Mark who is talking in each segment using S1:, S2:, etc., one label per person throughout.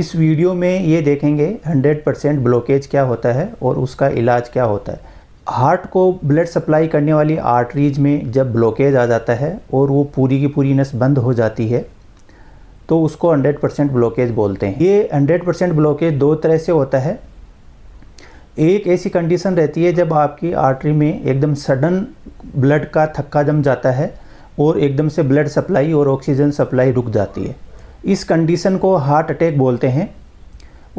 S1: इस वीडियो में ये देखेंगे 100 परसेंट ब्लॉकेज क्या होता है और उसका इलाज क्या होता है हार्ट को ब्लड सप्लाई करने वाली आर्टरीज में जब ब्लॉकेज आ जाता है और वो पूरी की पूरी नस बंद हो जाती है तो उसको 100 परसेंट ब्लॉकेज बोलते हैं ये 100 परसेंट ब्लॉकेज दो तरह से होता है एक ऐसी कंडीशन रहती है जब आपकी आर्टरी में एकदम सडन ब्लड का थक्का जम जाता है और एकदम से ब्लड सप्लाई और ऑक्सीजन सप्लाई रुक जाती है इस कंडीशन को हार्ट अटैक बोलते हैं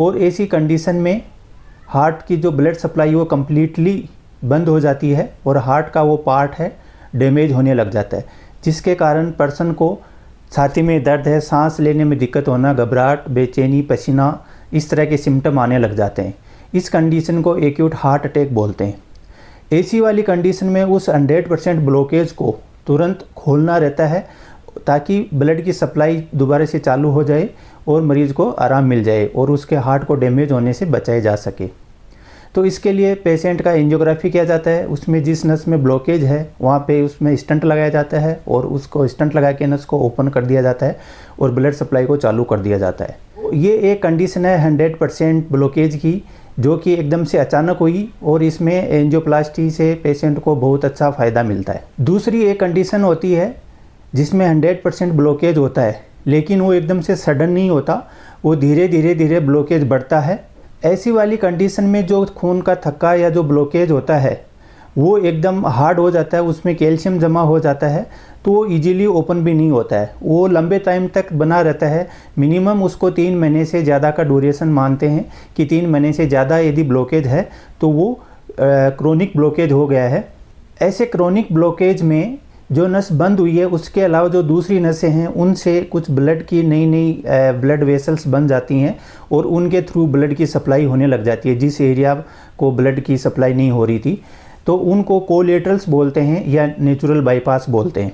S1: और ऐसी कंडीशन में हार्ट की जो ब्लड सप्लाई वो कम्प्लीटली बंद हो जाती है और हार्ट का वो पार्ट है डैमेज होने लग जाता है जिसके कारण पर्सन को छाती में दर्द है सांस लेने में दिक्कत होना घबराहट बेचैनी पसीना इस तरह के सिम्टम आने लग जाते हैं इस कंडीशन को एक्यूट हार्ट अटैक बोलते हैं ऐसी वाली कंडीशन में उस 100 परसेंट ब्लॉकेज को तुरंत खोलना रहता है ताकि ब्लड की सप्लाई दोबारा से चालू हो जाए और मरीज़ को आराम मिल जाए और उसके हार्ट को डैमेज होने से बचाया जा सके तो इसके लिए पेशेंट का एंजियोग्राफी किया जाता है उसमें जिस नस में ब्लॉकेज है वहाँ पे उसमें स्टंट लगाया जाता है और उसको स्टंट लगा के नस को ओपन कर दिया जाता है और ब्लड सप्लाई को चालू कर दिया जाता है ये एक कंडीशन है हंड्रेड परसेंट ब्लॉकेज की जो कि एकदम से अचानक हुई और इसमें एंजियोप्लास्टी से पेशेंट को बहुत अच्छा फ़ायदा मिलता है दूसरी एक कंडीशन होती है जिसमें हंड्रेड परसेंट ब्लॉकेज होता है लेकिन वो एकदम से सडन नहीं होता वो धीरे धीरे धीरे ब्लॉकेज बढ़ता है ऐसी वाली कंडीशन में जो खून का थक्का या जो ब्लॉकेज होता है वो एकदम हार्ड हो जाता है उसमें कैल्शियम जमा हो जाता है तो वो ईजीली ओपन भी नहीं होता है वो लंबे टाइम तक बना रहता है मिनिमम उसको तीन महीने से ज़्यादा का ड्यूरेशन मानते हैं कि तीन महीने से ज़्यादा यदि ब्लॉकेज है तो वो क्रोनिक ब्लॉकेज हो गया है ऐसे क्रोनिक ब्लॉकेज में जो नस बंद हुई है उसके अलावा जो दूसरी नसें हैं उनसे कुछ ब्लड की नई नई ब्लड वेसल्स बन जाती हैं और उनके थ्रू ब्लड की सप्लाई होने लग जाती है जिस एरिया को ब्लड की सप्लाई नहीं हो रही थी तो उनको कोलेटरल्स बोलते हैं या नेचुरल बाईपास बोलते हैं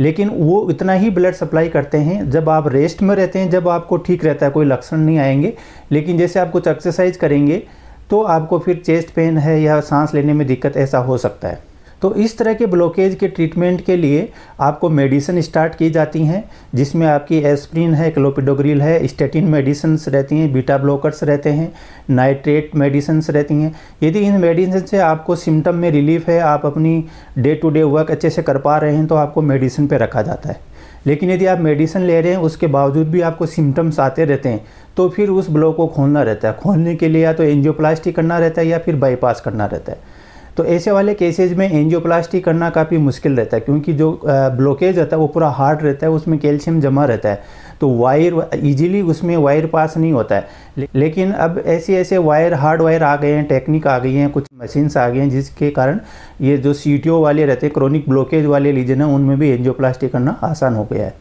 S1: लेकिन वो इतना ही ब्लड सप्लाई करते हैं जब आप रेस्ट में रहते हैं जब आपको ठीक रहता है कोई लक्षण नहीं आएंगे लेकिन जैसे आप कुछ एक्सरसाइज करेंगे तो आपको फिर चेस्ट पेन है या सांस लेने में दिक्कत ऐसा हो सकता है तो इस तरह के ब्लॉकेज के ट्रीटमेंट के लिए आपको मेडिसिन स्टार्ट की जाती हैं जिसमें आपकी एस्प्रिन है क्लोपिडोग्रिल है स्टेटिन मेडिसन्स रहती हैं बीटा ब्लॉकर्स रहते हैं नाइट्रेट मेडिसन्स रहती हैं यदि इन मेडिसिन से आपको सिम्टम में रिलीफ है आप अपनी डे टू डे वर्क अच्छे से कर पा रहे हैं तो आपको मेडिसिन पर रखा जाता है लेकिन यदि आप मेडिसिन ले रहे हैं उसके बावजूद भी आपको सिम्टम्स आते रहते हैं तो फिर उस ब्लॉक को खोलना रहता है खोलने के लिए या तो एंजियोप्लास्टी करना रहता है या फिर बाईपास करना रहता है तो ऐसे वाले केसेज में एंजियोप्लास्टी करना काफ़ी मुश्किल रहता है क्योंकि जो ब्लॉकेज रहता है वो पूरा हार्ड रहता है उसमें कैल्शियम जमा रहता है तो वायर इजीली उसमें वायर पास नहीं होता है लेकिन अब ऐसे ऐसे वायर हार्ड वायर आ गए हैं टेक्निक आ गई हैं कुछ मशीन्स आ गए हैं जिसके कारण ये जो सी वाले रहते हैं क्रोनिक ब्लॉकेज वाले लीजन है उनमें भी एंजियोप्लास्टी करना आसान हो गया है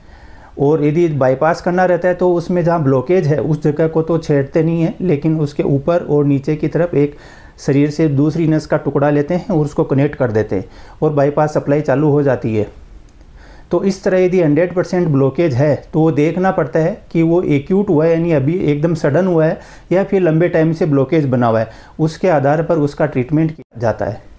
S1: और यदि बाईपास करना रहता है तो उसमें जहाँ ब्लॉकेज है उस जगह को तो छेड़ते नहीं है लेकिन उसके ऊपर और नीचे की तरफ एक शरीर से दूसरी नस का टुकड़ा लेते हैं और उसको कनेक्ट कर देते हैं और बाईपास सप्लाई चालू हो जाती है तो इस तरह यदि 100 परसेंट ब्लॉकेज है तो वो देखना पड़ता है कि वो एक्यूट हुआ है यानी अभी एकदम सडन हुआ है या फिर लंबे टाइम से ब्लॉकेज बना हुआ है उसके आधार पर उसका ट्रीटमेंट किया जाता है